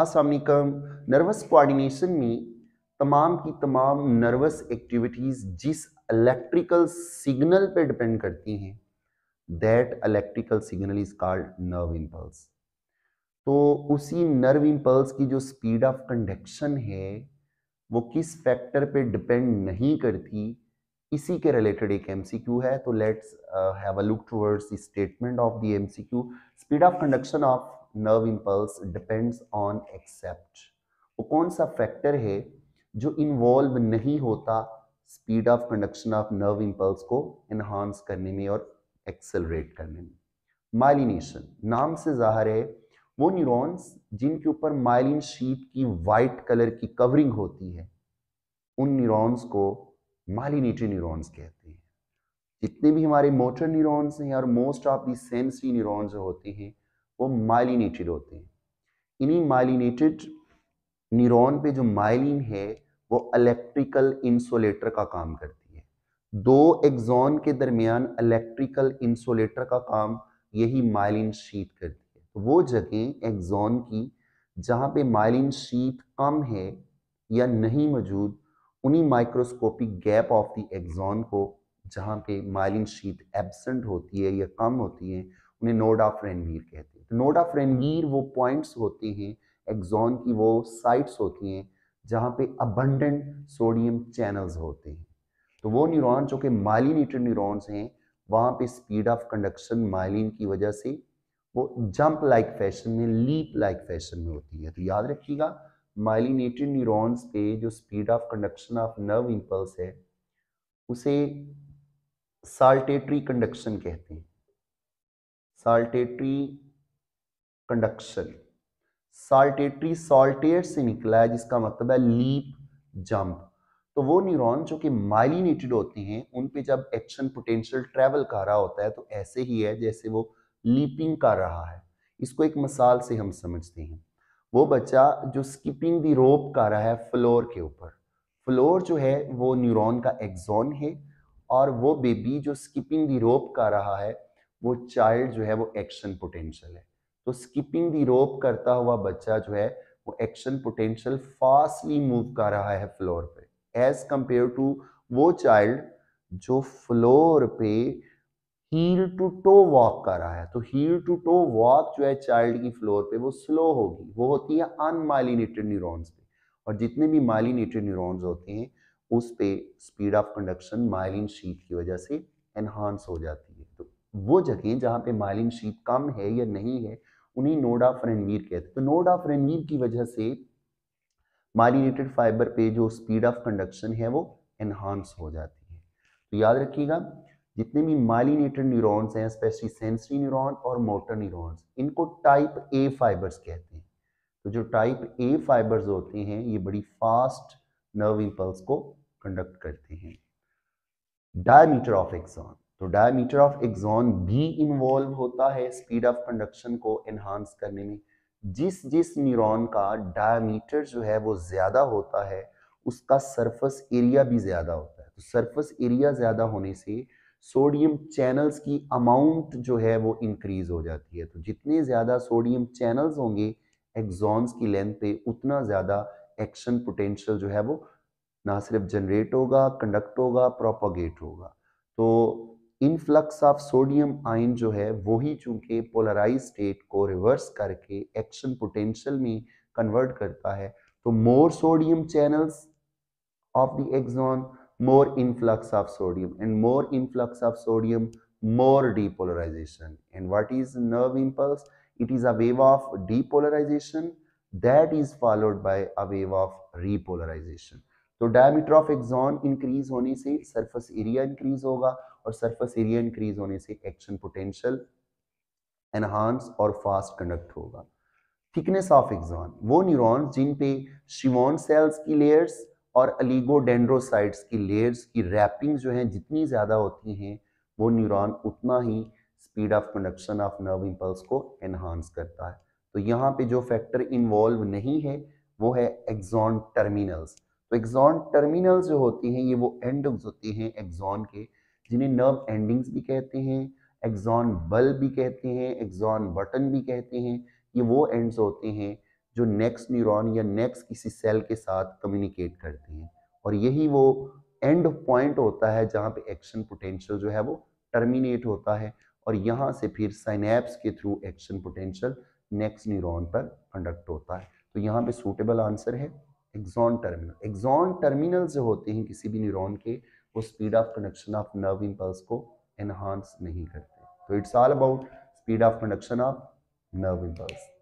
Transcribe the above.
असामिकम nervous coordination में तमाम की तमाम नर्वस एक्टिविटीज़ जिस इलेक्ट्रिकल सिग्नल पे डिपेंड करती हैं that electrical signal is called nerve impulse तो उसी नर्व इम्पल्स की जो स्पीड ऑफ कंडक्शन है वो किस फैक्टर पे डिपेंड नहीं करती इसी के रिलेटेड एक एमसीक्यू है तो let's have a look towards the statement of the MCQ speed of conduction of nerve impulse depends on except वो कौन सा फैक्टर है जो इन्वॉल्व नहीं होता speed of conduction of nerve impulse को इन्हांस करने में और एक्सेलरेट करने में माइलिनेशन नाम से जाहिर है वो न्यूरॉन्स जिनके ऊपर माइलिन शीट की वाइट कलर की कवरिंग होती है उन न्यूरॉन्स को माइलिनेटरी न्यूरॉन्स कहते हैं जितने भी हमारे मोटर न्यूरॉन्स हैं और most of the sensory neurons होते हैं वो माइलिनेटेड होते हैं इन्हीं माइलिनेटेड न्यूरॉन पे जो माइलिन है वो इलेक्ट्रिकल इंसोलेटर का काम करती है दो एग्जॉन के दरमियान इलेक्ट्रिकल इंसोलेटर का काम यही माइलिन शीट करती है तो वो जगह एग्जॉन की जहाँ पे माइलिन शीट कम है या नहीं मौजूद उन्हीं microscopic gap of the axon को जहाँ पे माइलिन शीट एबसेंट होती है या कम होती है उन्हें नोड ऑफ रेनवीर कहते हैं ऑफ रेनगीर वो पॉइंट्स होते हैं एग्जॉन की वो साइट्स होती हैं जहाँ पे अबंडेंट सोडियम चैनल्स होते हैं तो वो न्यूरॉन जो कि माइलिनेटेड न्यूरॉन्स हैं वहाँ पे स्पीड ऑफ कंडक्शन माइलिन की वजह से वो जंप लाइक फैशन में लीप लाइक फैशन में होती है तो याद रखिएगा माइलिनेटेड न्यूरॉन्स पे जो speed of conduction of nerve impulse है उसे साल्टेटरी कंडक्शन कहते हैं साल्टेटरी कंडक्शन साल्टेटरी साल्टेट से निकला है जिसका मतलब है लीप जंप तो वो न्यूरॉन जो कि माइलिनेटेड होते हैं उन पे जब एक्शन पोटेंशियल ट्रेवल कर रहा होता है तो ऐसे ही है जैसे वो लीपिंग कर रहा है इसको एक मिसाल से हम समझते हैं वो बच्चा जो स्किपिंग दी रोप कर रहा है फ्लोर के ऊपर फ्लोर जो है वो न्यूरॉन का एक्जोन है और वो बेबी जो स्किपिंग दी रोप कर रहा है वो चाइल्ड जो है वो एक्शन पोटेंशियल है तो स्किपिंग दी रोप करता हुआ बच्चा जो है वो एक्शन पोटेंशियल फास्टली मूव कर रहा है फ्लोर पे एज कंपेयर टू वो चाइल्ड जो फ्लोर पे हील टू टो वॉक कर रहा है तो हील टू टो वॉक जो है चाइल्ड की फ्लोर पे वो स्लो होगी वो होती है अनमाइलिनेटेड न्यूरॉन्स पे और जितने भी माइलिनेटेड न्यूरॉन्स होते हैं उस पे speed of conduction myelin sheath की वजह से एनहांस हो जाती है तो वो जगह जहाँ पे माइलिन शीट कम है या नहीं है उन्हें नोड ऑफ रणवीर कहते हैं तो नोड ऑफ रणवीर की वजह से मालिनेटेड फाइबर पे जो स्पीड ऑफ कंडक्शन है वो एनहांस हो जाती है तो याद रखिएगा जितने भी मालिनेटेड न्यूरॉन्स हैं स्पेशली सेंसरी न्यूरॉन और मोटर न्यूरॉन्स इनको टाइप ए फाइबर्स कहते हैं तो जो टाइप ए फाइबर्स होते हैं ये बड़ी फास्ट नर्व इम्पल्स को कंडक्ट करते हैं डायमीटर ऑफ एक्सॉन तो डायमीटर ऑफ एग्जॉन भी इन्वॉल्व होता है स्पीड ऑफ कंडक्शन को एनहांस करने में जिस जिस न्यूरॉन का डायमीटर जो है वो ज़्यादा होता है उसका सरफेस एरिया भी ज़्यादा होता है तो सरफेस एरिया ज़्यादा होने से सोडियम चैनल्स की अमाउंट जो है वो इंक्रीज हो जाती है तो जितने ज़्यादा सोडियम चैनल्स होंगे एग्जॉन्स की लेंथ पे उतना ज़्यादा एक्शन पोटेंशियल जो है वो ना सिर्फ जनरेट होगा कंडक्ट होगा प्रोपोगेट होगा तो इनफ्लक्स ऑफ सोडियम आयन जो है वो ही चूंकि पोलराइज स्टेट को रिवर्स करके एक्शन पोटेंशियल में कन्वर्ट करता है तो more sodium channels of the axon more influx of sodium and more influx of sodium more depolarisation and what is nerve impulse it is a wave of depolarisation that is followed by a wave of repolarisation तो diameter of axon increase होने से surface area increase होगा और surface area increase होने से action potential enhance और fast conduct होगा thickness of axon वो न्यूरॉन्स जिन पे शिवॉन सेल्स की लेयर्स और अलीगोडेंड्रोसाइट्स की लेयर्स की रैपिंग जो है जितनी ज़्यादा होती हैं वो न्यूरॉन उतना ही speed of conduction of nerve impulse को एनहांस करता है तो यहाँ पे जो फैक्टर इन्वॉल्व नहीं है वो है एक्सॉन टर्मिनल्स तो एग्जॉन टर्मिनल जो होती हैं ये वो एंडम्स होती हैं एग्जॉन के जिन्हें नर्व एंडिंग्स भी कहते हैं एग्जॉन बल भी कहते हैं एग्जॉन बटन भी कहते हैं ये वो एंड्स होते हैं जो नेक्स्ट न्यूरॉन या नेक्स्ट किसी सेल के साथ कम्युनिकेट करते हैं और यही वो एंड पॉइंट होता है जहाँ पे एक्शन पोटेंशियल जो है वो टर्मिनेट होता है और यहाँ से फिर साइनेप्स के through action potential next neuron पर कंडक्ट होता है तो यहाँ पे सूटेबल आंसर है एग्जॉन टर्मिनल एग्जॉन टर्मिनल जो होते हैं किसी भी न्यूरॉन के वो speed of conduction of nerve impulse को एनहांस नहीं करते तो it's all about speed of conduction of nerve impulse